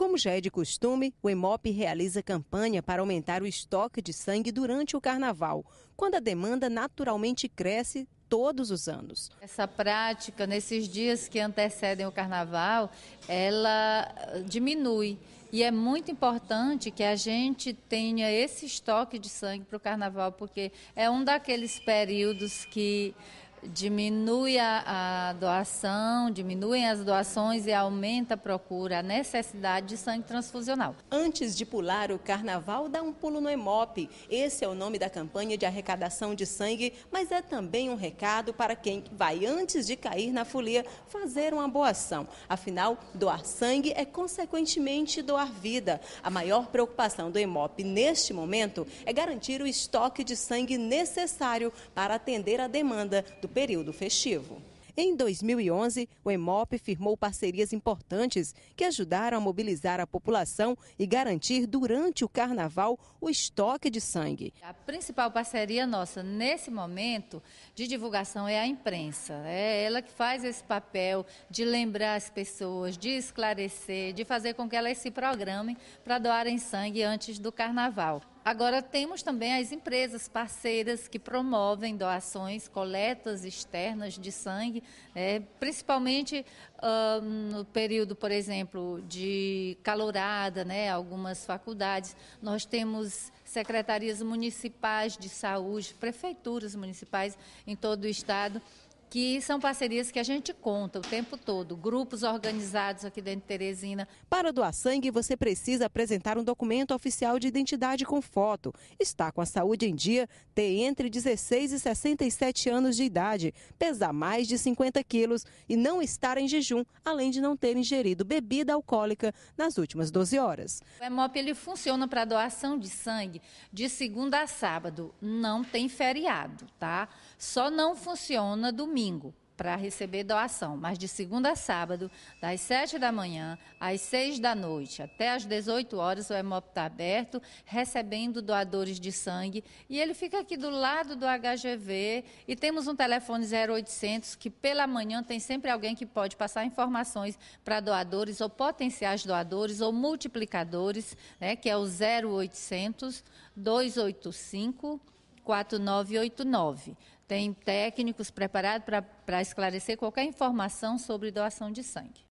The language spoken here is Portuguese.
Como já é de costume, o EMOP realiza campanha para aumentar o estoque de sangue durante o carnaval, quando a demanda naturalmente cresce todos os anos. Essa prática, nesses dias que antecedem o carnaval, ela eh, diminui. E é muito importante que a gente tenha esse estoque de sangue para o carnaval, porque é um daqueles períodos que diminui a, a, doação, diminuem as doações e aumenta a procura, a necessidade de sangue transfusional. Antes de pular o carnaval, dá um pulo no EMOP. Esse é o nome da campanha de arrecadação de sangue, mas é também um recado para quem vai, antes de cair na folia, fazer uma boa ação. Afinal, doar sangue é, consequentemente, doar vida. A maior preocupação do EMOP neste momento é garantir o estoque de sangue necessário para atender a demanda do período festivo. Em 2011, o EMOP firmou parcerias importantes que ajudaram a mobilizar a população e garantir durante o carnaval o estoque de sangue. A principal parceria nossa nesse momento de divulgação é a imprensa. É ela que faz esse papel de lembrar as pessoas, de esclarecer, de fazer com que elas se programem para doarem sangue antes do carnaval. Agora, temos também as empresas parceiras que promovem doações, coletas externas de sangue, né? principalmente uh, no período, por exemplo, de calorada, né? algumas faculdades. Nós temos secretarias municipais de saúde, prefeituras municipais em todo o estado que são parcerias que a gente conta o tempo todo, grupos organizados aqui dentro de Teresina. Para doar sangue, você precisa apresentar um documento oficial de identidade com foto, está com a saúde em dia, tem entre 16 e 67 anos de idade, pesar mais de 50 quilos e não estar em jejum, além de não ter ingerido bebida alcoólica nas últimas 12 horas. O EMOP ele funciona para doação de sangue de segunda a sábado, não tem feriado, tá? Só não funciona domingo domingo para receber doação, mas de segunda a sábado, das 7 da manhã às 6 da noite, até às 18 horas, o EMOP está aberto, recebendo doadores de sangue. E ele fica aqui do lado do HGV e temos um telefone 0800 que pela manhã tem sempre alguém que pode passar informações para doadores ou potenciais doadores ou multiplicadores, né, que é o 0800 285 4989. Tem técnicos preparados para esclarecer qualquer informação sobre doação de sangue.